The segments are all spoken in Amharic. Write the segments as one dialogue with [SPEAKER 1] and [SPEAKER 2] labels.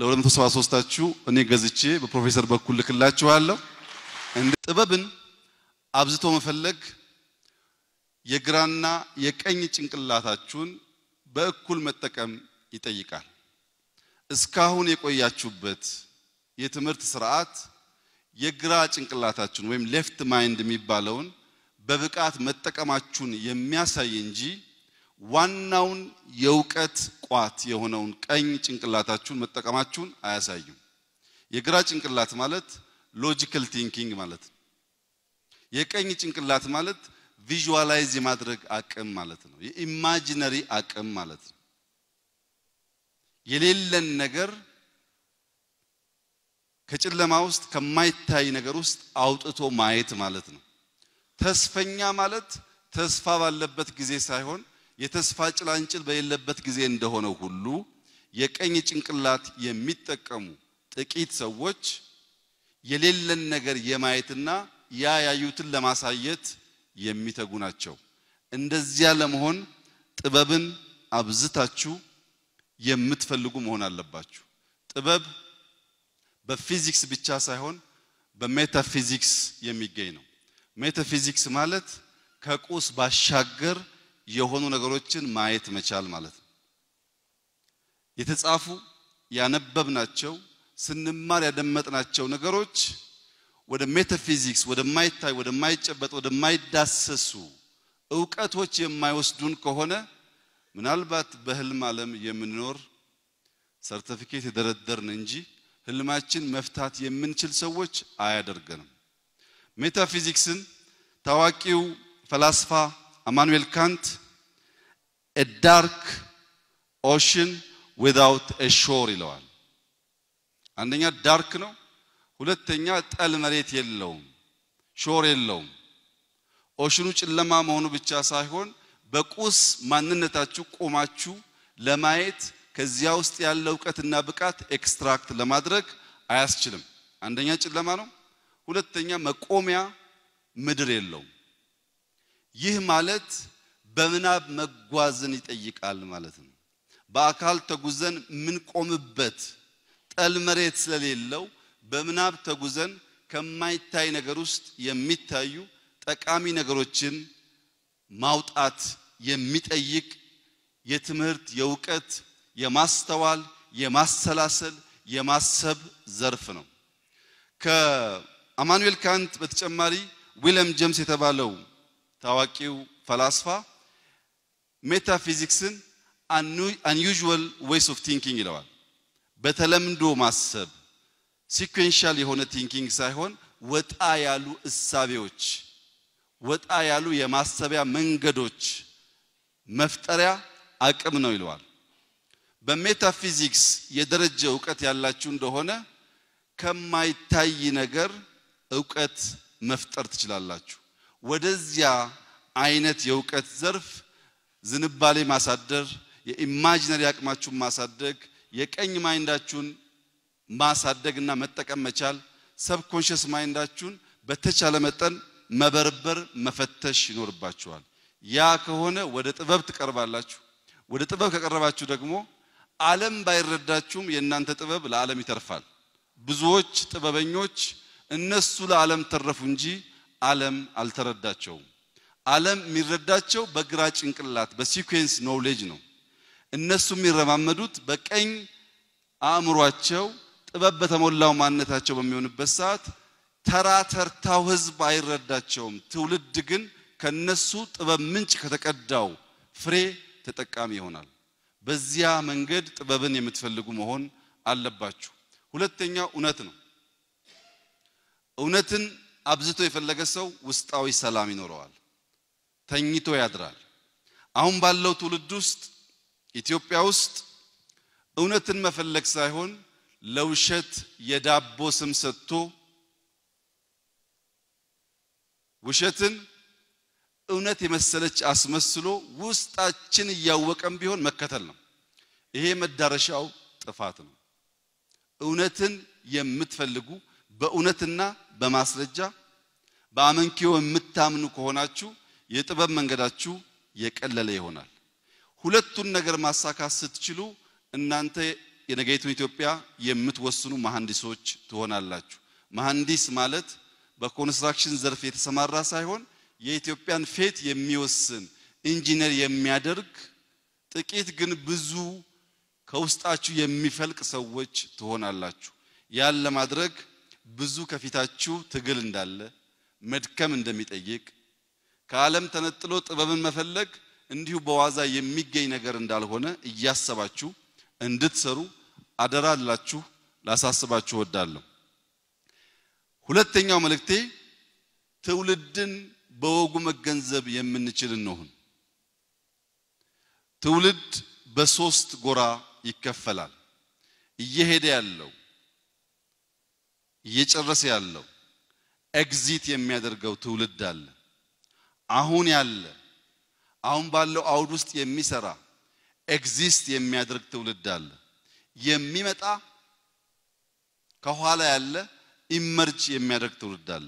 [SPEAKER 1] ለ273ታችሁ እኔ ገዝቼ በፕሮፌሰር በኩል ልክላችኋለሁ። እንደ ጥበብን አብዝቶ መፈለግ የግራና የቀኝ ጭንቅላታችሁን በእኩል መጠቀም ይጠይቃል። እስካሁን የቆያችሁበት የትምህርት ስርዓት የግራ ጭንቅላታችሁን ወይም ሌፍት ማይንድ የሚባለውን በብቃት መጠቀማችሁን የሚያሳይ እንጂ ዋናውን የእውቀት ቋት የሆነውን ቀኝ ጭንቅላታችሁን መጠቀማችሁን አያሳዩም። የግራ ጭንቅላት ማለት ሎጂካል ቲንኪንግ ማለት ነው። የቀኝ ጭንቅላት ማለት ቪዥዋላይዝ የማድረግ አቅም ማለት ነው። የኢማጂነሪ አቅም ማለት ነው። የሌለን ነገር ከጨለማ ውስጥ ከማይታይ ነገር ውስጥ አውጥቶ ማየት ማለት ነው። ተስፈኛ ማለት ተስፋ ባለበት ጊዜ ሳይሆን የተስፋ ጭላንጭል በሌለበት ጊዜ እንደሆነው ሁሉ የቀኝ ጭንቅላት የሚጠቀሙ ጥቂት ሰዎች የሌለን ነገር የማየትና ያ ያዩትን ለማሳየት የሚተጉ ናቸው። እንደዚያ ለመሆን ጥበብን አብዝታችሁ የምትፈልጉ መሆን አለባችሁ። ጥበብ በፊዚክስ ብቻ ሳይሆን በሜታፊዚክስ የሚገኝ ነው። ሜታፊዚክስ ማለት ከቁስ ባሻገር የሆኑ ነገሮችን ማየት መቻል ማለት ነው። የተጻፉ ያነበብናቸው ስንማር ያደመጥናቸው ነገሮች ወደ ሜታፊዚክስ ወደማይታይ ወደማይጨበጥ ወደማይዳሰሱ እውቀቶች የማይወስዱን ከሆነ ምናልባት በህልም ዓለም የምንኖር ሰርተፊኬት የደረደርን እንጂ ህልማችን መፍታት የምንችል ሰዎች አያደርገንም። ሜታፊዚክስን ታዋቂው ፈላስፋ አማኑኤል ካንት a dark ocean without a shore ይለዋል። አንደኛ ዳርክ ነው፣ ሁለተኛ ጠል መሬት የለውም፣ ሾር የለውም። ኦሽኑ ጨለማ መሆኑ ብቻ ሳይሆን በቁስ ማንነታችሁ ቆማችሁ ለማየት ከዚያ ውስጥ ያለ እውቀትና ብቃት ኤክስትራክት ለማድረግ አያስችልም። አንደኛ ጨለማ ነው፣ ሁለተኛ መቆሚያ ምድር የለውም። ይህ ማለት በምናብ መጓዝን ይጠይቃል ማለት ነው። በአካል ተጉዘን የምንቆምበት ጠል መሬት ስለሌለው በምናብ ተጉዘን ከማይታይ ነገር ውስጥ የሚታዩ ጠቃሚ ነገሮችን ማውጣት የሚጠይቅ የትምህርት፣ የእውቀት፣ የማስተዋል፣ የማሰላሰል፣ የማሰብ ዘርፍ ነው። ከአማኑኤል ካንት በተጨማሪ ዊልያም ጀምስ የተባለው ታዋቂው ፈላስፋ ሜታፊዚክስን አንዩዥዋል ዌይስ ኦፍ ቲንኪንግ ይለዋል። በተለምዶ ማሰብ ሲኩዌንሻል የሆነ ቲንኪንግ ሳይሆን ወጣ ያሉ እሳቤዎች፣ ወጣ ያሉ የማሰቢያ መንገዶች መፍጠሪያ አቅም ነው ይለዋል። በሜታፊዚክስ የደረጀ እውቀት ያላችሁ እንደሆነ ከማይታይ ነገር እውቀት መፍጠር ትችላላችሁ። ወደዚያ አይነት የእውቀት ዘርፍ ዝንባሌ ማሳደር፣ የኢማጂነሪ አቅማችሁን ማሳደግ፣ የቀኝ ማይንዳችሁን ማሳደግ እና መጠቀም መቻል፣ ሰብኮንሽስ ማይንዳችሁን በተቻለ መጠን መበርበር፣ መፈተሽ ይኖርባችኋል። ያ ከሆነ ወደ ጥበብ ትቀርባላችሁ። ወደ ጥበብ ከቀረባችሁ ደግሞ ዓለም ባይረዳችሁም የእናንተ ጥበብ ለዓለም ይተርፋል። ብዙዎች ጥበበኞች እነሱ ለዓለም ተረፉ እንጂ ዓለም አልተረዳቸውም። ዓለም የሚረዳቸው በግራ ጭንቅላት በሲኩዌንስ ኖውሌጅ ነው። እነሱ የሚረማመዱት በቀኝ አእምሯቸው ጥበብ በተሞላው ማንነታቸው በሚሆንበት ሰዓት ተራ ተርታው ህዝብ አይረዳቸውም። ትውልድ ግን ከነሱ ጥበብ ምንጭ ከተቀዳው ፍሬ ተጠቃሚ ይሆናል። በዚያ መንገድ ጥበብን የምትፈልጉ መሆን አለባችሁ። ሁለተኛው እውነት ነው። እውነትን አብዝቶ የፈለገ ሰው ውስጣዊ ሰላም ይኖረዋል፣ ተኝቶ ያድራል። አሁን ባለው ትውልድ ውስጥ ኢትዮጵያ ውስጥ እውነትን መፈለግ ሳይሆን ለውሸት የዳቦ ስም ሰጥቶ ውሸትን እውነት የመሰለች አስመስሎ ውስጣችን እያወቀም ቢሆን መከተል ነው። ይሄ መዳረሻው ጥፋት ነው። እውነትን የምትፈልጉ በእውነትና በማስረጃ በአመንኪዮ የምታምኑ ከሆናችሁ የጥበብ መንገዳችሁ የቀለለ ይሆናል። ሁለቱን ነገር ማሳካት ስትችሉ እናንተ የነገይቱን ኢትዮጵያ የምትወስኑ መሐንዲሶች ትሆናላችሁ። መሐንዲስ ማለት በኮንስትራክሽን ዘርፍ የተሰማራ ሳይሆን የኢትዮጵያን ፌት የሚወስን ኢንጂነር የሚያደርግ ጥቂት ግን ብዙ ከውስጣችሁ የሚፈልቅ ሰዎች ትሆናላችሁ። ያን ለማድረግ ብዙ ከፊታችሁ ትግል እንዳለ መድከም እንደሚጠይቅ ከዓለም ተነጥሎ ጥበብን መፈለግ እንዲሁ በዋዛ የሚገኝ ነገር እንዳልሆነ እያሰባችሁ እንድትሰሩ አደራ ላችሁ ላሳስባችሁ እወዳለሁ። ሁለተኛው መልእክቴ ትውልድን በወጉ መገንዘብ የምንችል እንሆን። ትውልድ በሶስት ጎራ ይከፈላል። እየሄደ ያለው እየጨረሰ ያለው ኤግዚት የሚያደርገው ትውልድ አለ። አሁን ያለ አሁን ባለው አውድ ውስጥ የሚሰራ ኤግዚስት የሚያደርግ ትውልድ አለ። የሚመጣ ከኋላ ያለ ኢመርጅ የሚያደርግ ትውልድ አለ።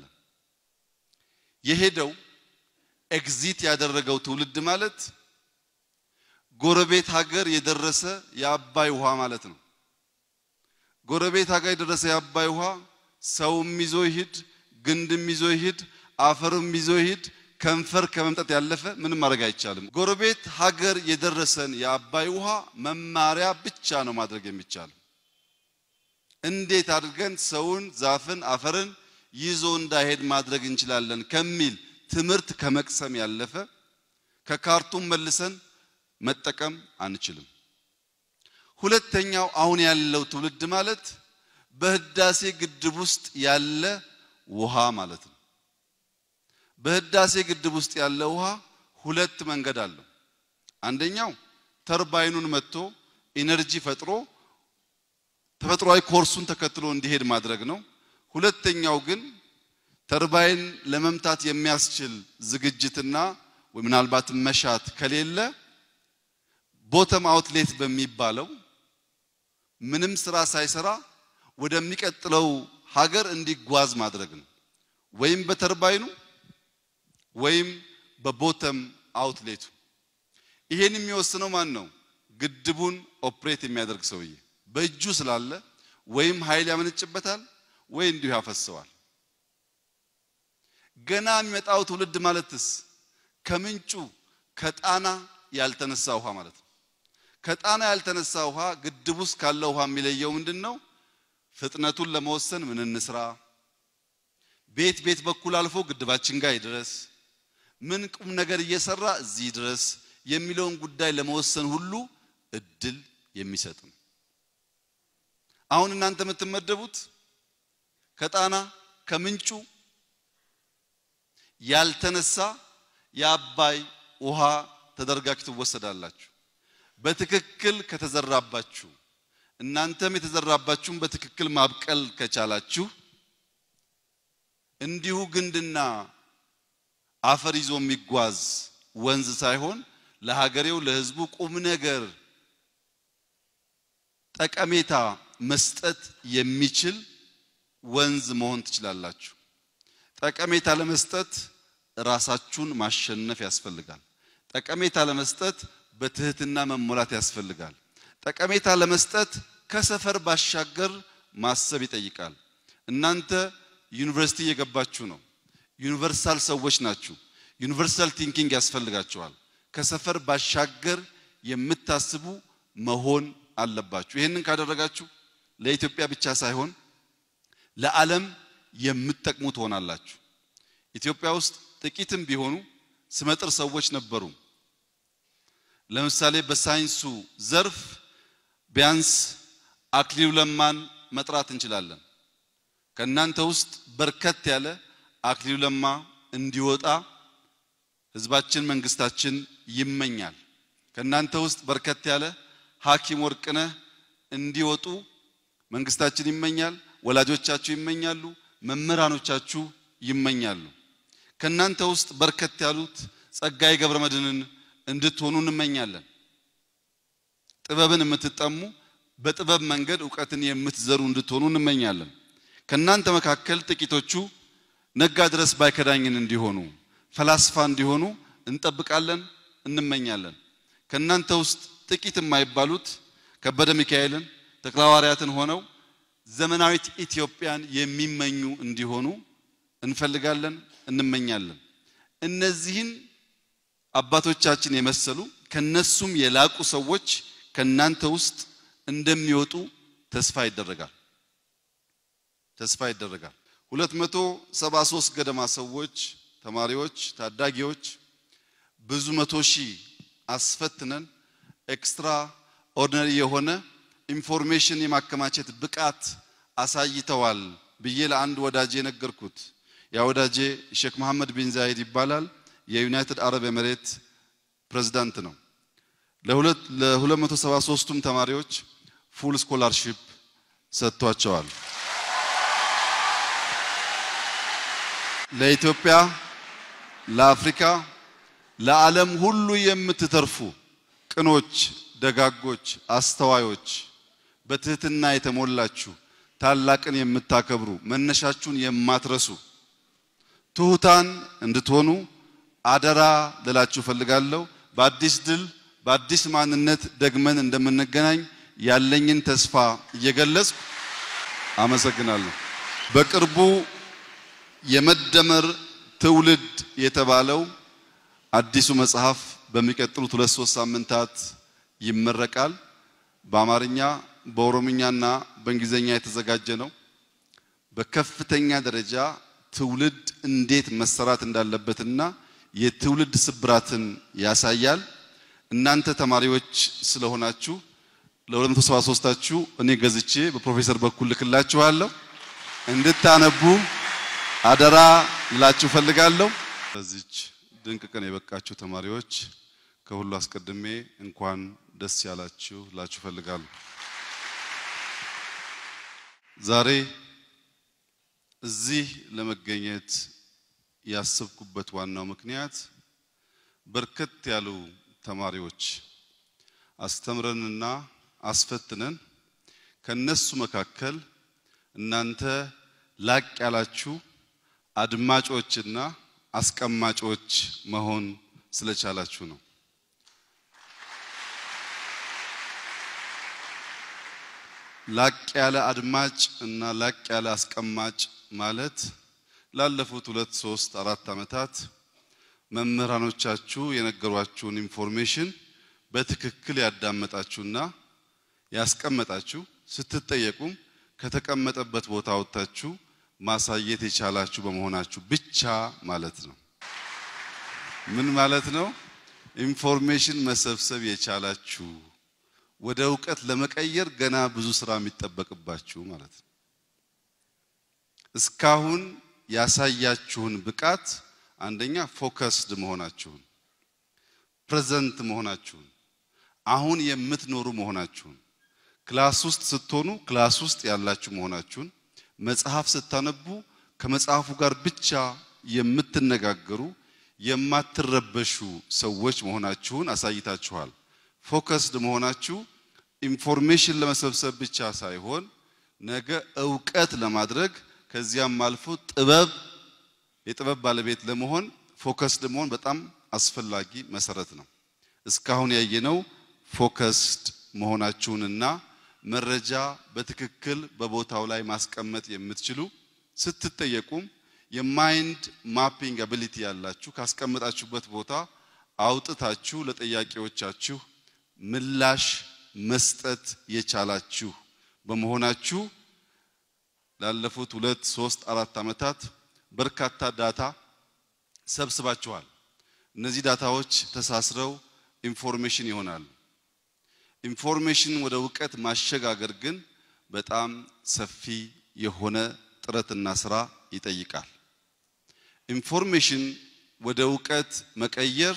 [SPEAKER 1] የሄደው ኤግዚት ያደረገው ትውልድ ማለት ጎረቤት ሀገር የደረሰ የአባይ ውሃ ማለት ነው። ጎረቤት ሀገር የደረሰ የአባይ ውሃ ሰውም ይዞ ይሂድ፣ ግንድም ይዞ ይሂድ፣ አፈርም ይዞ ይሂድ ከንፈር ከመምጠጥ ያለፈ ምንም ማድረግ አይቻልም። ጎረቤት ሀገር የደረሰን የአባይ ውሃ መማሪያ ብቻ ነው ማድረግ የሚቻለው። እንዴት አድርገን ሰውን፣ ዛፍን፣ አፈርን ይዞ እንዳይሄድ ማድረግ እንችላለን ከሚል ትምህርት ከመቅሰም ያለፈ ከካርቱም መልሰን መጠቀም አንችልም። ሁለተኛው አሁን ያለው ትውልድ ማለት በህዳሴ ግድብ ውስጥ ያለ ውሃ ማለት ነው። በህዳሴ ግድብ ውስጥ ያለ ውሃ ሁለት መንገድ አለው። አንደኛው ተርባይኑን መጥቶ ኢነርጂ ፈጥሮ ተፈጥሯዊ ኮርሱን ተከትሎ እንዲሄድ ማድረግ ነው። ሁለተኛው ግን ተርባይን ለመምታት የሚያስችል ዝግጅትና ምናልባት መሻት ከሌለ ቦተም አውትሌት በሚባለው ምንም ስራ ሳይሰራ ወደሚቀጥለው ሀገር እንዲጓዝ ማድረግ ነው። ወይም በተርባይኑ ወይም በቦተም አውትሌቱ። ይሄን የሚወስነው ማን ነው? ግድቡን ኦፕሬት የሚያደርግ ሰውዬ በእጁ ስላለ ወይም ኃይል ያመነጭበታል ወይ እንዲሁ ያፈሰዋል። ገና የሚመጣው ትውልድ ማለትስ ከምንጩ ከጣና ያልተነሳ ውሃ ማለት ነው። ከጣና ያልተነሳ ውሃ ግድብ ውስጥ ካለው ውሃ የሚለየው ምንድን ነው? ፍጥነቱን ለመወሰን ምን እንስራ፣ ቤት ቤት በኩል አልፎ ግድባችን ጋር ይድረስ፣ ምን ቁም ነገር እየሰራ እዚህ ድረስ የሚለውን ጉዳይ ለመወሰን ሁሉ እድል የሚሰጥ ነው። አሁን እናንተ የምትመደቡት ከጣና ከምንጩ ያልተነሳ የአባይ ውሃ ተደርጋችሁ ትወሰዳላችሁ። በትክክል ከተዘራባችሁ እናንተም የተዘራባችሁን በትክክል ማብቀል ከቻላችሁ እንዲሁ ግንድና አፈር ይዞ የሚጓዝ ወንዝ ሳይሆን ለሀገሬው ለህዝቡ ቁም ነገር ጠቀሜታ መስጠት የሚችል ወንዝ መሆን ትችላላችሁ። ጠቀሜታ ለመስጠት ራሳችሁን ማሸነፍ ያስፈልጋል። ጠቀሜታ ለመስጠት በትህትና መሞላት ያስፈልጋል። ጠቀሜታ ለመስጠት ከሰፈር ባሻገር ማሰብ ይጠይቃል። እናንተ ዩኒቨርሲቲ እየገባችሁ ነው። ዩኒቨርሳል ሰዎች ናችሁ። ዩኒቨርሳል ቲንኪንግ ያስፈልጋችኋል። ከሰፈር ባሻገር የምታስቡ መሆን አለባችሁ። ይህንን ካደረጋችሁ ለኢትዮጵያ ብቻ ሳይሆን ለዓለም የምትጠቅሙ ትሆናላችሁ። ኢትዮጵያ ውስጥ ጥቂትም ቢሆኑ ስመጥር ሰዎች ነበሩ። ለምሳሌ በሳይንሱ ዘርፍ ቢያንስ አክሊሉ ለማን መጥራት እንችላለን። ከእናንተ ውስጥ በርከት ያለ አክሊሉ ለማ እንዲወጣ ህዝባችን፣ መንግስታችን ይመኛል። ከእናንተ ውስጥ በርከት ያለ ሐኪም ወርቅነህ እንዲወጡ መንግስታችን ይመኛል። ወላጆቻችሁ ይመኛሉ። መምህራኖቻችሁ ይመኛሉ። ከእናንተ ውስጥ በርከት ያሉት ጸጋዬ ገብረመድህንን እንድትሆኑ እንመኛለን። ጥበብን የምትጠሙ በጥበብ መንገድ እውቀትን የምትዘሩ እንድትሆኑ እንመኛለን። ከእናንተ መካከል ጥቂቶቹ ነጋ ድረስ ባይከዳኝን እንዲሆኑ ፈላስፋ እንዲሆኑ እንጠብቃለን፣ እንመኛለን። ከእናንተ ውስጥ ጥቂት የማይባሉት ከበደ ሚካኤልን፣ ተክለሐዋርያትን ሆነው ዘመናዊት ኢትዮጵያን የሚመኙ እንዲሆኑ እንፈልጋለን፣ እንመኛለን። እነዚህን አባቶቻችን የመሰሉ ከነሱም የላቁ ሰዎች ከእናንተ ውስጥ እንደሚወጡ ተስፋ ይደረጋል ተስፋ ይደረጋል። 273 ገደማ ሰዎች ተማሪዎች፣ ታዳጊዎች ብዙ መቶ ሺህ አስፈትነን ኤክስትራ ኦርዲነሪ የሆነ ኢንፎርሜሽን የማከማቸት ብቃት አሳይተዋል ብዬ ለአንድ ወዳጄ ነገርኩት። ያ ወዳጄ ሼክ መሐመድ ቢን ዛይድ ይባላል። የዩናይትድ አረብ ኤምሬት ፕሬዝዳንት ነው። ለ273ቱም ተማሪዎች ፉል ስኮላርሺፕ ሰጥቷቸዋል። ለኢትዮጵያ፣ ለአፍሪካ፣ ለዓለም ሁሉ የምትተርፉ ቅኖች፣ ደጋጎች፣ አስተዋዮች፣ በትህትና የተሞላችሁ ታላቅን የምታከብሩ መነሻችሁን የማትረሱ ትሁታን እንድትሆኑ አደራ ልላችሁ ፈልጋለሁ። በአዲስ ድል በአዲስ ማንነት ደግመን እንደምንገናኝ ያለኝን ተስፋ እየገለጽኩ አመሰግናለሁ። በቅርቡ የመደመር ትውልድ የተባለው አዲሱ መጽሐፍ በሚቀጥሉት ሁለት ሶስት ሳምንታት ይመረቃል። በአማርኛ በኦሮምኛና በእንግሊዝኛ የተዘጋጀ ነው። በከፍተኛ ደረጃ ትውልድ እንዴት መሰራት እንዳለበትና የትውልድ ስብራትን ያሳያል። እናንተ ተማሪዎች ስለሆናችሁ ለ273ታችሁ እኔ ገዝቼ በፕሮፌሰር በኩል ልክላችኋለሁ እንድታነቡ አደራ ልላችሁ ፈልጋለሁ። በዚች ድንቅ ቀን የበቃችሁ ተማሪዎች ከሁሉ አስቀድሜ እንኳን ደስ ያላችሁ ላችሁ ፈልጋለሁ። ዛሬ እዚህ ለመገኘት ያሰብኩበት ዋናው ምክንያት በርከት ያሉ ተማሪዎች አስተምረንና አስፈትነን ከነሱ መካከል እናንተ ላቅ ያላችሁ አድማጮችና አስቀማጮች መሆን ስለቻላችሁ ነው። ላቅ ያለ አድማጭ እና ላቅ ያለ አስቀማጭ ማለት ላለፉት ሁለት ሶስት አራት ዓመታት መምህራኖቻችሁ የነገሯችሁን ኢንፎርሜሽን በትክክል ያዳመጣችሁና ያስቀመጣችሁ ስትጠየቁም ከተቀመጠበት ቦታ ወጥታችሁ ማሳየት የቻላችሁ በመሆናችሁ ብቻ ማለት ነው። ምን ማለት ነው? ኢንፎርሜሽን መሰብሰብ የቻላችሁ ወደ እውቀት ለመቀየር ገና ብዙ ስራ የሚጠበቅባችሁ ማለት ነው። እስካሁን ያሳያችሁን ብቃት አንደኛ ፎከስድ መሆናችሁን፣ ፕሬዘንት መሆናችሁን፣ አሁን የምትኖሩ መሆናችሁን፣ ክላስ ውስጥ ስትሆኑ ክላስ ውስጥ ያላችሁ መሆናችሁን፣ መጽሐፍ ስታነቡ ከመጽሐፉ ጋር ብቻ የምትነጋገሩ የማትረበሹ ሰዎች መሆናችሁን አሳይታችኋል። ፎከስድ መሆናችሁ ኢንፎርሜሽን ለመሰብሰብ ብቻ ሳይሆን ነገ እውቀት ለማድረግ ከዚያም አልፎ ጥበብ የጥበብ ባለቤት ለመሆን ፎከስድ መሆን በጣም አስፈላጊ መሰረት ነው። እስካሁን ያየነው ፎከስድ መሆናችሁንና መረጃ በትክክል በቦታው ላይ ማስቀመጥ የምትችሉ ስትጠየቁም የማይንድ ማፒንግ አቢሊቲ ያላችሁ ካስቀመጣችሁበት ቦታ አውጥታችሁ ለጥያቄዎቻችሁ ምላሽ መስጠት የቻላችሁ በመሆናችሁ ላለፉት ሁለት ሶስት አራት ዓመታት በርካታ ዳታ ሰብስባችኋል። እነዚህ ዳታዎች ተሳስረው ኢንፎርሜሽን ይሆናል። ኢንፎርሜሽን ወደ እውቀት ማሸጋገር ግን በጣም ሰፊ የሆነ ጥረትና ስራ ይጠይቃል። ኢንፎርሜሽን ወደ እውቀት መቀየር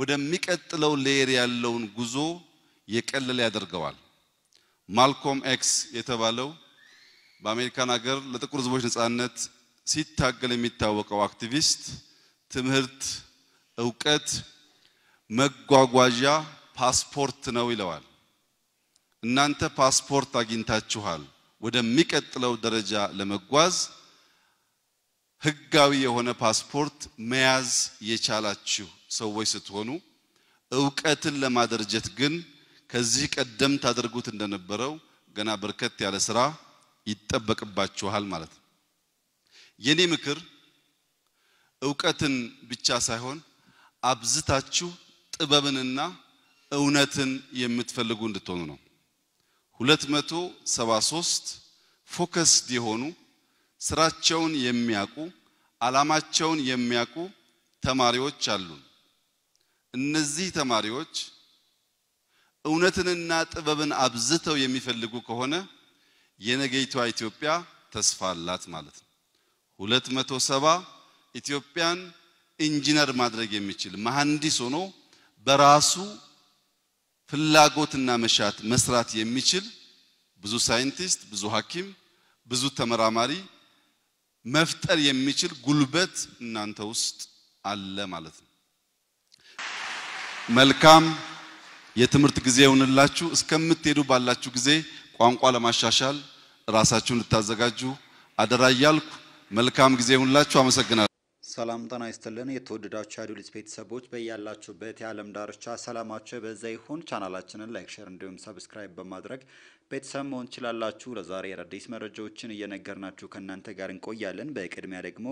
[SPEAKER 1] ወደሚቀጥለው ሌየር ያለውን ጉዞ የቀለለ ያደርገዋል። ማልኮም ኤክስ የተባለው በአሜሪካን ሀገር ለጥቁር ሕዝቦች ነጻነት ሲታገል የሚታወቀው አክቲቪስት ትምህርት፣ እውቀት መጓጓዣ ፓስፖርት ነው ይለዋል። እናንተ ፓስፖርት አግኝታችኋል። ወደሚቀጥለው ደረጃ ለመጓዝ ህጋዊ የሆነ ፓስፖርት መያዝ የቻላችሁ ሰዎች ስትሆኑ እውቀትን ለማደረጀት ግን ከዚህ ቀደም ታደርጉት እንደነበረው ገና በርከት ያለ ስራ ይጠበቅባችኋል ማለት ነው። የኔ ምክር እውቀትን ብቻ ሳይሆን አብዝታችሁ ጥበብንና እውነትን የምትፈልጉ እንድትሆኑ ነው። 273 ፎከስድ የሆኑ ስራቸውን የሚያውቁ አላማቸውን የሚያውቁ ተማሪዎች አሉ። እነዚህ ተማሪዎች እውነትንና ጥበብን አብዝተው የሚፈልጉ ከሆነ የነገይቷ ኢትዮጵያ ተስፋ አላት ማለት ነው። ሁለት መቶ ሰባ ኢትዮጵያን ኢንጂነር ማድረግ የሚችል መሐንዲስ ሆኖ በራሱ ፍላጎትና መሻት መስራት የሚችል ብዙ ሳይንቲስት፣ ብዙ ሐኪም፣ ብዙ ተመራማሪ መፍጠር የሚችል ጉልበት እናንተ ውስጥ አለ ማለት ነው። መልካም የትምህርት ጊዜ ይሁንላችሁ። እስከምትሄዱ ባላችሁ ጊዜ ቋንቋ ለማሻሻል ራሳችሁን ልታዘጋጁ አደራ እያልኩ መልካም ጊዜ ሁንላችሁ። አመሰግናለሁ።
[SPEAKER 2] ሰላም ጤና ይስጥልን። የተወደዳችሁ የአዶሊስ ቤተሰቦች በያላችሁበት የዓለም ዳርቻ ሰላማችሁ በዛ ይሁን። ቻናላችንን ላይክ፣ ሼር እንዲሁም ሰብስክራይብ በማድረግ ቤተሰብ መሆን ትችላላችሁ። ለዛሬ አዳዲስ መረጃዎችን እየነገርናችሁ ከእናንተ ጋር እንቆያለን። በቅድሚያ ደግሞ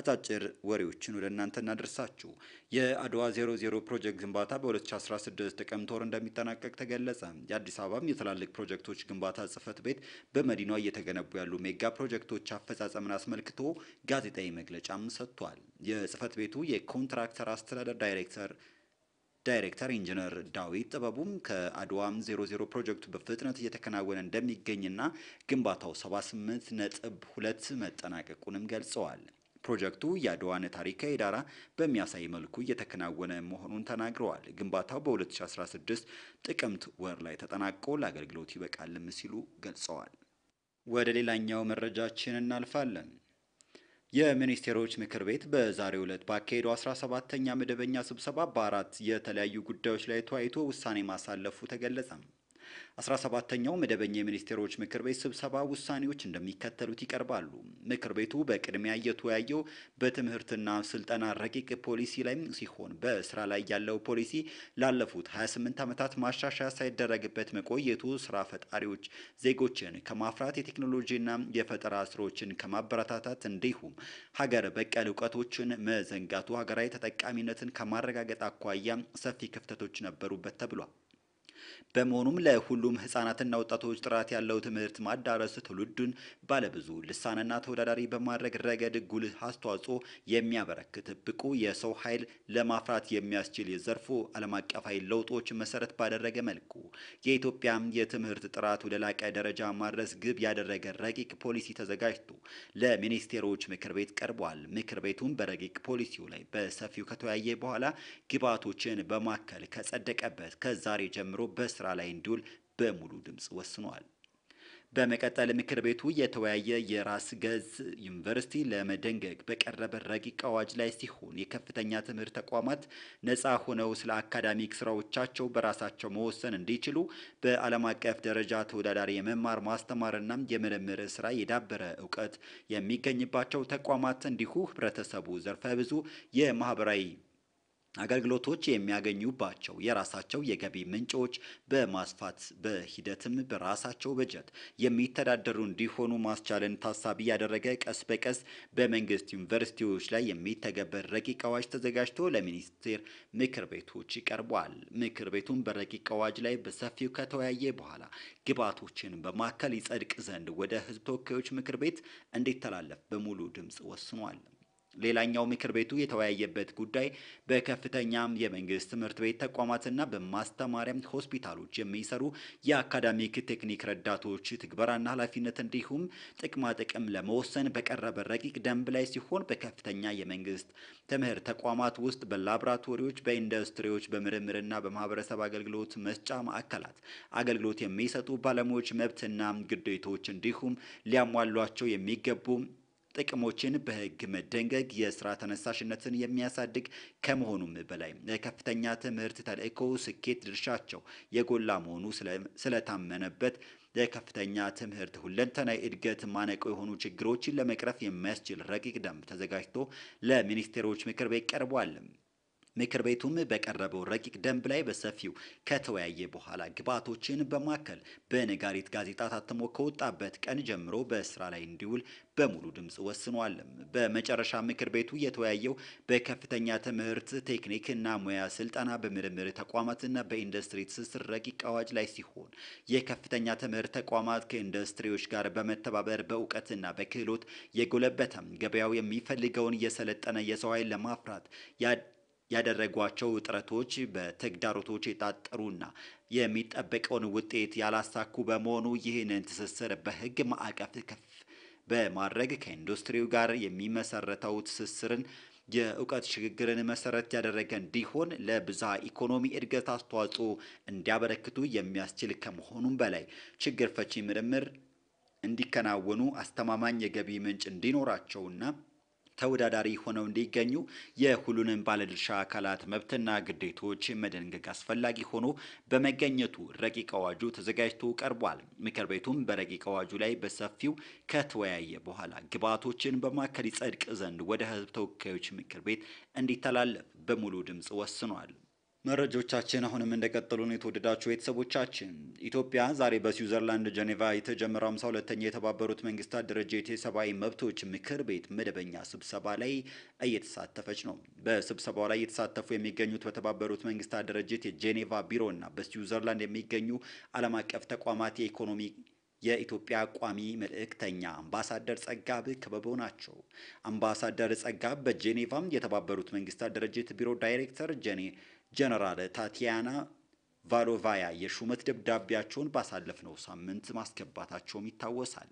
[SPEAKER 2] አጫጭር ወሬዎችን ወደ እናንተ እናደርሳችሁ። የአድዋ 00 ፕሮጀክት ግንባታ በ2016 ጥቅምት ወር እንደሚጠናቀቅ ተገለጸ። የአዲስ አበባም የትላልቅ ፕሮጀክቶች ግንባታ ጽፈት ቤት በመዲናዋ እየተገነቡ ያሉ ሜጋ ፕሮጀክቶች አፈጻጸምን አስመልክቶ ጋዜጣዊ መግለጫም ሰጥቷል። የጽህፈት ቤቱ የኮንትራክተር አስተዳደር ዳይሬክተር ዳይሬክተር ኢንጂነር ዳዊት ጥበቡም ከአድዋም 00 ፕሮጀክቱ በፍጥነት እየተከናወነ እንደሚገኝና ግንባታው 78 ነጥብ ሁለት መጠናቀቁንም ገልጸዋል። ፕሮጀክቱ የአድዋን ታሪካዊ ዳራ በሚያሳይ መልኩ እየተከናወነ መሆኑን ተናግረዋል። ግንባታው በ2016 ጥቅምት ወር ላይ ተጠናቆ ለአገልግሎት ይበቃልም ሲሉ ገልጸዋል። ወደ ሌላኛው መረጃችን እናልፋለን። የሚኒስቴሮች ምክር ቤት በዛሬው ዕለት ባካሄደው 17ኛ መደበኛ ስብሰባ በአራት የተለያዩ ጉዳዮች ላይ ተወያይቶ ውሳኔ ማሳለፉ ተገለጸ። 17ኛው መደበኛ የሚኒስቴሮች ምክር ቤት ስብሰባ ውሳኔዎች እንደሚከተሉት ይቀርባሉ። ምክር ቤቱ በቅድሚያ እየተወያየው በትምህርትና ስልጠና ረቂቅ ፖሊሲ ላይ ሲሆን በስራ ላይ ያለው ፖሊሲ ላለፉት 28 ዓመታት ማሻሻያ ሳይደረግበት መቆየቱ ስራ ፈጣሪዎች ዜጎችን ከማፍራት የቴክኖሎጂና የፈጠራ ስራዎችን ከማበረታታት እንዲሁም ሀገር በቀል እውቀቶችን መዘንጋቱ ሀገራዊ ተጠቃሚነትን ከማረጋገጥ አኳያ ሰፊ ክፍተቶች ነበሩበት ተብሏል። በመሆኑም ለሁሉም ህጻናትና ወጣቶች ጥራት ያለው ትምህርት ማዳረስ ትውልዱን ባለብዙ ልሳንና ተወዳዳሪ በማድረግ ረገድ ጉልህ አስተዋጽኦ የሚያበረክት ብቁ የሰው ኃይል ለማፍራት የሚያስችል የዘርፉ ዓለም አቀፋዊ ለውጦች መሰረት ባደረገ መልኩ የኢትዮጵያ የትምህርት ጥራት ወደ ላቀ ደረጃ ማድረስ ግብ ያደረገ ረቂቅ ፖሊሲ ተዘጋጅቶ ለሚኒስቴሮች ምክር ቤት ቀርቧል። ምክር ቤቱም በረቂቅ ፖሊሲው ላይ በሰፊው ከተወያየ በኋላ ግብዓቶችን በማከል ከጸደቀበት ከዛሬ ጀምሮ በ በስራ ላይ እንዲውል በሙሉ ድምፅ ወስኗል። በመቀጠል ምክር ቤቱ የተወያየ የራስ ገዝ ዩኒቨርሲቲ ለመደንገግ በቀረበ ረቂቅ አዋጅ ላይ ሲሆን የከፍተኛ ትምህርት ተቋማት ነፃ ሆነው ስለ አካዳሚክ ስራዎቻቸው በራሳቸው መወሰን እንዲችሉ በዓለም አቀፍ ደረጃ ተወዳዳሪ የመማር ማስተማርና የምርምር ስራ የዳበረ እውቀት የሚገኝባቸው ተቋማት እንዲሁ ህብረተሰቡ ዘርፈ ብዙ የማህበራዊ አገልግሎቶች የሚያገኙባቸው የራሳቸው የገቢ ምንጮች በማስፋት በሂደትም በራሳቸው በጀት የሚተዳደሩ እንዲሆኑ ማስቻልን ታሳቢ ያደረገ ቀስ በቀስ በመንግስት ዩኒቨርሲቲዎች ላይ የሚተገበር ረቂቅ አዋጅ ተዘጋጅቶ ለሚኒስቴር ምክር ቤቶች ቀርቧል። ምክር ቤቱም በረቂቅ አዋጅ ላይ በሰፊው ከተወያየ በኋላ ግብዓቶችን በማካከል ይጸድቅ ዘንድ ወደ ህዝብ ተወካዮች ምክር ቤት እንዲተላለፍ በሙሉ ድምፅ ወስኗል። ሌላኛው ምክር ቤቱ የተወያየበት ጉዳይ በከፍተኛም የመንግስት ትምህርት ቤት ተቋማትና በማስተማሪያም ሆስፒታሎች የሚሰሩ የአካዳሚክ ቴክኒክ ረዳቶች ትግበራና ኃላፊነት እንዲሁም ጥቅማ ጥቅም ለመወሰን በቀረበ ረቂቅ ደንብ ላይ ሲሆን በከፍተኛ የመንግስት ትምህርት ተቋማት ውስጥ በላቦራቶሪዎች፣ በኢንዱስትሪዎች፣ በምርምርና በማህበረሰብ አገልግሎት መስጫ ማዕከላት አገልግሎት የሚሰጡ ባለሙያዎች መብትና ግዴቶች እንዲሁም ሊያሟሏቸው የሚገቡ ጥቅሞችን በህግ መደንገግ የስራ ተነሳሽነትን የሚያሳድግ ከመሆኑም በላይ ከፍተኛ ትምህርት ተልእኮ ስኬት ድርሻቸው የጎላ መሆኑ ስለታመነበት የከፍተኛ ትምህርት ሁለንተናዊ እድገት ማነቆ የሆኑ ችግሮችን ለመቅረፍ የሚያስችል ረቂቅ ደንብ ተዘጋጅቶ ለሚኒስቴሮች ምክር ቤት ቀርቧል። ምክር ቤቱም በቀረበው ረቂቅ ደንብ ላይ በሰፊው ከተወያየ በኋላ ግብዓቶችን በማከል በነጋሪት ጋዜጣ ታትሞ ከወጣበት ቀን ጀምሮ በስራ ላይ እንዲውል በሙሉ ድምፅ ወስኗል። በመጨረሻ ምክር ቤቱ የተወያየው በከፍተኛ ትምህርት ቴክኒክ እና ሙያ ስልጠና በምርምር ተቋማትና በኢንዱስትሪ ትስስር ረቂቅ አዋጅ ላይ ሲሆን የከፍተኛ ትምህርት ተቋማት ከኢንዱስትሪዎች ጋር በመተባበር በእውቀትና በክህሎት የጎለበተም ገበያው የሚፈልገውን የሰለጠነ የሰው ኃይል ለማፍራት ያደረጓቸው ጥረቶች በተግዳሮቶች የታጠሩና የሚጠበቀውን ውጤት ያላሳኩ በመሆኑ ይህንን ትስስር በሕግ ማዕቀፍ ከፍ በማድረግ ከኢንዱስትሪው ጋር የሚመሰረተው ትስስርን የእውቀት ሽግግርን መሰረት ያደረገ እንዲሆን ለብዝሃ ኢኮኖሚ እድገት አስተዋጽኦ እንዲያበረክቱ የሚያስችል ከመሆኑም በላይ ችግር ፈቺ ምርምር እንዲከናወኑ አስተማማኝ የገቢ ምንጭ እንዲኖራቸውና ተወዳዳሪ ሆነው እንዲገኙ የሁሉንም ባለድርሻ አካላት መብትና ግዴቶች መደንገግ አስፈላጊ ሆኖ በመገኘቱ ረቂቅ አዋጁ ተዘጋጅቶ ቀርቧል። ምክር ቤቱም በረቂቅ አዋጁ ላይ በሰፊው ከተወያየ በኋላ ግብዓቶችን በማከል ይጸድቅ ዘንድ ወደ ሕዝብ ተወካዮች ምክር ቤት እንዲተላለፍ በሙሉ ድምፅ ወስኗል። መረጃዎቻችን አሁንም እንደቀጠሉ ነው። የተወደዳችሁ ቤተሰቦቻችን ኢትዮጵያ ዛሬ በስዊዘርላንድ ጀኔቫ የተጀመረው 52 ሁለተኛ የተባበሩት መንግስታት ድርጅት የሰብአዊ መብቶች ምክር ቤት መደበኛ ስብሰባ ላይ እየተሳተፈች ነው። በስብሰባው ላይ እየተሳተፉ የሚገኙት በተባበሩት መንግስታት ድርጅት የጄኔቫ ቢሮ እና በስዊዘርላንድ የሚገኙ ዓለም አቀፍ ተቋማት የኢኮኖሚ የኢትዮጵያ ቋሚ መልእክተኛ አምባሳደር ጸጋብ ክበቦ ናቸው። አምባሳደር ጸጋብ በጄኔቫም የተባበሩት መንግስታት ድርጅት ቢሮ ዳይሬክተር ጄኔ ጀነራል ታቲያና ቫሎቫያ የሹመት ደብዳቤያቸውን ባሳለፍነው ሳምንት ማስገባታቸውም ይታወሳል።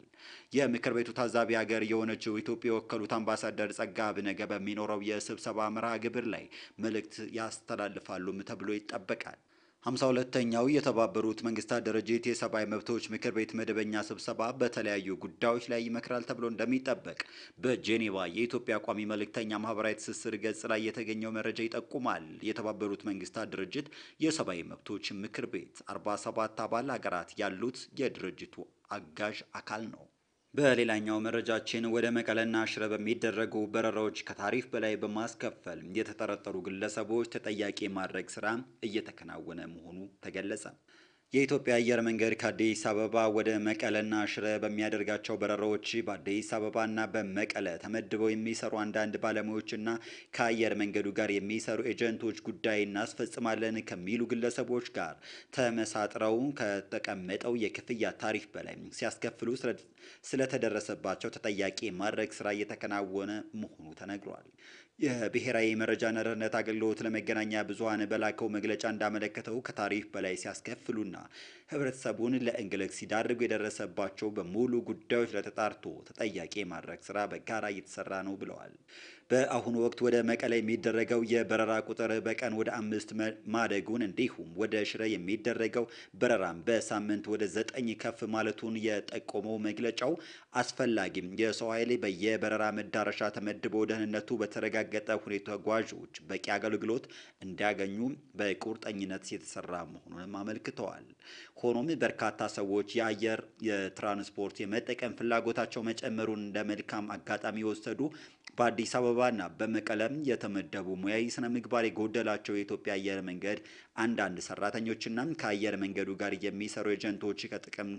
[SPEAKER 2] የምክር ቤቱ ታዛቢ ሀገር የሆነችው ኢትዮጵያ የወከሉት አምባሳደር ጸጋ ብነገ በሚኖረው የስብሰባ መርሃ ግብር ላይ መልእክት ያስተላልፋሉም ተብሎ ይጠበቃል። ሀምሳ ሁለተኛው የተባበሩት መንግስታት ድርጅት የሰብአዊ መብቶች ምክር ቤት መደበኛ ስብሰባ በተለያዩ ጉዳዮች ላይ ይመክራል ተብሎ እንደሚጠበቅ በጄኔቫ የኢትዮጵያ ቋሚ መልእክተኛ ማህበራዊ ትስስር ገጽ ላይ የተገኘው መረጃ ይጠቁማል። የተባበሩት መንግስታት ድርጅት የሰብአዊ መብቶች ምክር ቤት 47 አባል ሀገራት ያሉት የድርጅቱ አጋዥ አካል ነው። በሌላኛው መረጃችን ወደ መቀለና ሽረ በሚደረጉ በረራዎች ከታሪፍ በላይ በማስከፈል የተጠረጠሩ ግለሰቦች ተጠያቂ ማድረግ ስራ እየተከናወነ መሆኑ ተገለጸ። የኢትዮጵያ አየር መንገድ ከአዲስ አበባ ወደ መቀለና ሽረ በሚያደርጋቸው በረራዎች በአዲስ አበባና በመቀለ ተመድበው የሚሰሩ አንዳንድ ባለሙያዎችና ከአየር መንገዱ ጋር የሚሰሩ ኤጀንቶች ጉዳይ እናስፈጽማለን ከሚሉ ግለሰቦች ጋር ተመሳጥረው ከተቀመጠው የክፍያ ታሪፍ በላይ ሲያስከፍሉ ስለተደረሰባቸው ተጠያቂ ማድረግ ስራ እየተከናወነ መሆኑ ተነግሯል። የብሔራዊ መረጃና ደህንነት አገልግሎት ለመገናኛ ብዙኃን በላከው መግለጫ እንዳመለከተው ከታሪፍ በላይ ሲያስከፍሉና ህብረተሰቡን ለእንግልት ሲዳርጉ የደረሰባቸው በሙሉ ጉዳዮች ለተጣርቶ ተጠያቂ የማድረግ ስራ በጋራ እየተሰራ ነው ብለዋል። በአሁኑ ወቅት ወደ መቀለ የሚደረገው የበረራ ቁጥር በቀን ወደ አምስት ማደጉን እንዲሁም ወደ ሽረ የሚደረገው በረራም በሳምንት ወደ ዘጠኝ ከፍ ማለቱን የጠቆመው መግለጫው አስፈላጊም የሰው ኃይል በየበረራ መዳረሻ ተመድቦ ደህንነቱ በተረጋገጠ ሁኔታ ተጓዦች በቂ አገልግሎት እንዲያገኙ በቁርጠኝነት የተሰራ መሆኑንም አመልክተዋል። ሆኖም በርካታ ሰዎች የአየር የትራንስፖርት የመጠቀም ፍላጎታቸው መጨመሩን እንደ መልካም አጋጣሚ የወሰዱ በአዲስ አበባና በመቀለም የተመደቡ ሙያዊ ስነ ምግባር የጎደላቸው የኢትዮጵያ አየር መንገድ አንዳንድ ሰራተኞችና ከአየር መንገዱ ጋር የሚሰሩ ኤጀንቶች ከጥቅም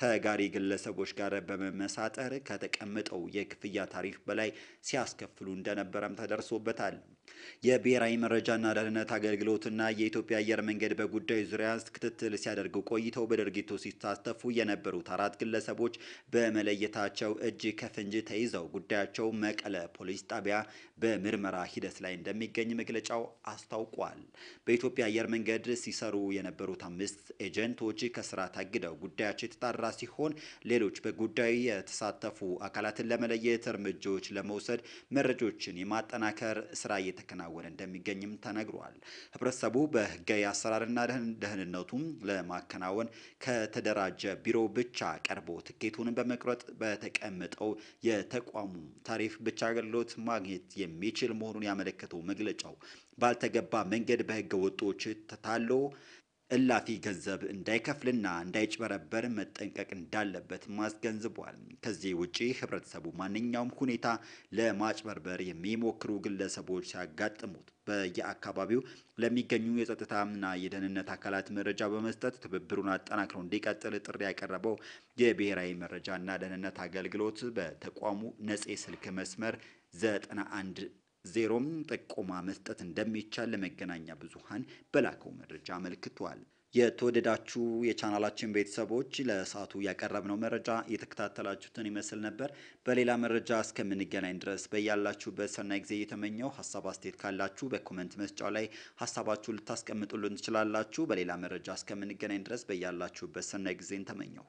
[SPEAKER 2] ተጋሪ ግለሰቦች ጋር በመመሳጠር ከተቀመጠው የክፍያ ታሪፍ በላይ ሲያስከፍሉ እንደነበረም ተደርሶበታል። የብሔራዊ መረጃና ደህንነት አገልግሎትና የኢትዮጵያ አየር መንገድ በጉዳዩ ዙሪያ ክትትል ሲያደርጉ ቆይተው በድርጊቱ ሲሳተፉ የነበሩት አራት ግለሰቦች በመለየታቸው እጅ ከፍንጅ ተይዘው ጉዳያቸው መቀለ ፖሊስ ጣቢያ በምርመራ ሂደት ላይ እንደሚገኝ መግለጫው አስታውቋል። በኢትዮጵያ አየር መንገድ ሲሰሩ የነበሩት አምስት ኤጀንቶች ከስራ ታግደው ጉዳያቸው የተጣራ ሲሆን ሌሎች በጉዳዩ የተሳተፉ አካላትን ለመለየት እርምጃዎች ለመውሰድ መረጆችን የማጠናከር ስራ እየተከናወነ እንደሚገኝም ተነግሯል። ህብረተሰቡ በህጋዊ አሰራርና ደህንነቱም ለማከናወን ከተደራጀ ቢሮ ብቻ ቀርቦ ትኬቱን በመቁረጥ በተቀመጠው የተቋሙ ታሪፍ ብቻ አገልግሎት ማግኘት የሚችል መሆኑን ያመለከተው መግለጫው ባልተገባ መንገድ በህገ ወጦች ተታሎ እላፊ ገንዘብ እንዳይከፍልና እንዳይጭበረበር መጠንቀቅ እንዳለበት ማስገንዝቧል። ከዚህ ውጪ ህብረተሰቡ ማንኛውም ሁኔታ ለማጭበርበር የሚሞክሩ ግለሰቦች ሲያጋጥሙት በየአካባቢው ለሚገኙ የጸጥታና የደህንነት አካላት መረጃ በመስጠት ትብብሩን አጠናክሮ እንዲቀጥል ጥሪ ያቀረበው የብሔራዊ መረጃና ደህንነት አገልግሎት በተቋሙ ነፃ ስልክ መስመር ዘጠና አንድ ዜሮም ጥቆማ መስጠት እንደሚቻል ለመገናኛ ብዙሃን በላከው መረጃ አመልክቷል። የተወደዳችሁ የቻናላችን ቤተሰቦች ለሰዓቱ ያቀረብነው መረጃ የተከታተላችሁትን ይመስል ነበር። በሌላ መረጃ እስከምንገናኝ ድረስ በያላችሁበት ሰናይ ጊዜ እየተመኘው ሀሳብ አስተያየት ካላችሁ በኮመንት መስጫው ላይ ሀሳባችሁ ልታስቀምጡልን ትችላላችሁ። በሌላ መረጃ እስከምንገናኝ ድረስ በያላችሁበት ሰናይ ጊዜን ተመኘው።